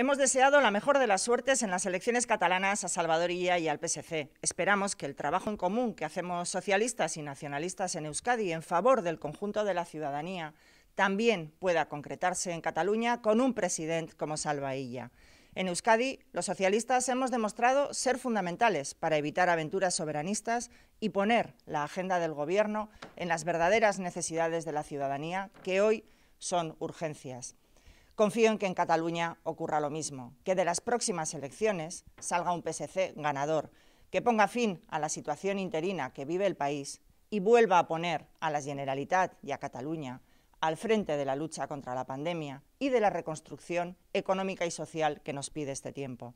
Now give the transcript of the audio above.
Hemos deseado la mejor de las suertes en las elecciones catalanas a Salvadorilla y al PSC. Esperamos que el trabajo en común que hacemos socialistas y nacionalistas en Euskadi en favor del conjunto de la ciudadanía también pueda concretarse en Cataluña con un presidente como Salvailla. En Euskadi, los socialistas hemos demostrado ser fundamentales para evitar aventuras soberanistas y poner la agenda del Gobierno en las verdaderas necesidades de la ciudadanía, que hoy son urgencias. Confío en que en Cataluña ocurra lo mismo, que de las próximas elecciones salga un PSC ganador, que ponga fin a la situación interina que vive el país y vuelva a poner a la Generalitat y a Cataluña al frente de la lucha contra la pandemia y de la reconstrucción económica y social que nos pide este tiempo.